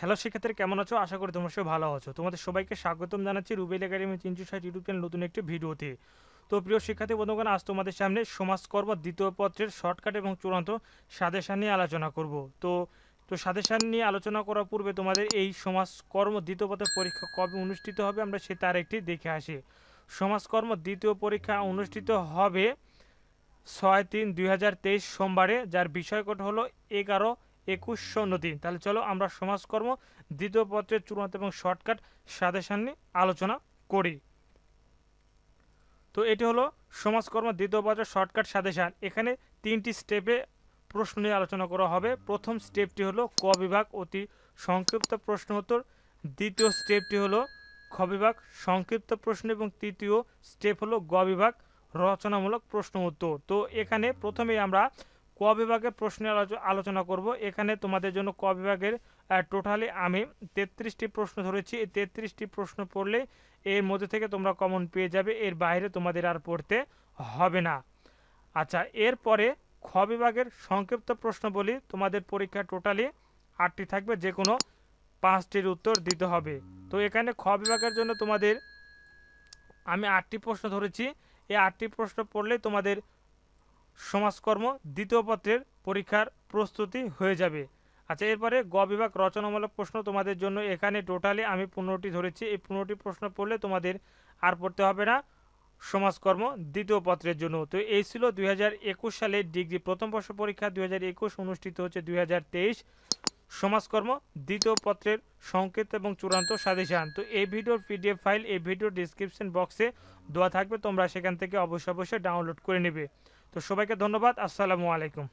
hello শিক্ষার্থীরা কেমন আছো আশা করি তোমরা সবাই ভালো আছো তোমাদের সবাইকে স্বাগতম জানাচ্ছি রুবেল একাডেমি তিনশো ষাট ইউটিউব চ্যানেল নতুন একটি ভিডিওতে তো প্রিয় শিক্ষার্থী বন্ধুগণ আজ তোমাদের সামনে সমাজকর্ম দ্বিতীয় পত্রের শর্টকাট এবং চূড়ান্ত সাদেশান নিয়ে আলোচনা করব তো তো সাদেশান নিয়ে আলোচনা করার পূর্বে তোমাদের এই সমাজকর্ম দ্বিতীয় পত্রের পরীক্ষা কবে অনুষ্ঠিত হবে আমরা সে তার একটি দেখে আসি সমাজকর্ম দ্বিতীয় পরীক্ষা অনুষ্ঠিত হবে ছয় তিন দুই সোমবারে যার বিষয়কট হলো এগারো একুশশো নদী তাহলে চলো আমরা সমাজকর্ম দ্বিতীয় পত্রের চূড়ান্ত এবং শর্টকাট সাজেশন নিয়ে আলোচনা করি তো এটি হলো সমাজকর্ম দ্বিতীয় পত্রের শর্টকাট সাজেশন এখানে তিনটি স্টেপে প্রশ্ন নিয়ে আলোচনা করা হবে প্রথম স্টেপটি হলো ক বিভাগ অতি সংক্ষিপ্ত প্রশ্ন উত্তর দ্বিতীয় স্টেপটি হলো খ বিভাগ সংক্ষিপ্ত প্রশ্ন এবং তৃতীয় স্টেপ হলো গ বিভাগ রচনামূলক প্রশ্ন উত্তর তো এখানে প্রথমেই আমরা ক বিভাগের প্রশ্ন আলোচনা করব এখানে তোমাদের জন্য ক বিভাগের টোটালি আমি তেত্রিশটি প্রশ্ন ধরেছি এই তেত্রিশটি প্রশ্ন পড়লে এর মধ্যে থেকে তোমরা কমন পেয়ে যাবে এর বাইরে তোমাদের আর পড়তে হবে না আচ্ছা এরপরে খ বিভাগের সংক্ষিপ্ত প্রশ্ন বলি তোমাদের পরীক্ষা টোটালি আটটি থাকবে যে কোনো পাঁচটির উত্তর দিতে হবে তো এখানে খ বিভাগের জন্য তোমাদের আমি আটটি প্রশ্ন ধরেছি এই আটটি প্রশ্ন পড়লে তোমাদের সমাজকর্ম দ্বিতীয় পত্রের পরীক্ষার প্রস্তুতি হয়ে যাবে আচ্ছা এরপরে গ বিভাগ রচনামূলক প্রশ্ন তোমাদের জন্য এখানে টোটালি আমি পনেরোটি ধরেছি এই পনেরোটি প্রশ্ন পড়লে তোমাদের আর পড়তে হবে না সমাজকর্ম দ্বিতীয় পত্রের জন্য তো এই ছিল দুই সালে ডিগ্রি প্রথম বর্ষ পরীক্ষা দুই অনুষ্ঠিত হচ্ছে দুই সমাজকর্ম দ্বিতীয় পত্রের সংকেত এবং চূড়ান্ত সাদেশান তো এই ভিডিওর পিডিএফ ফাইল এই ভিডিওর ডিসক্রিপশন বক্সে দেওয়া থাকবে তোমরা সেখান থেকে অবশ্যই অবশ্যই ডাউনলোড করে নেবে তো সবাইকে ধন্যবাদ আসসালামু আলাইকুম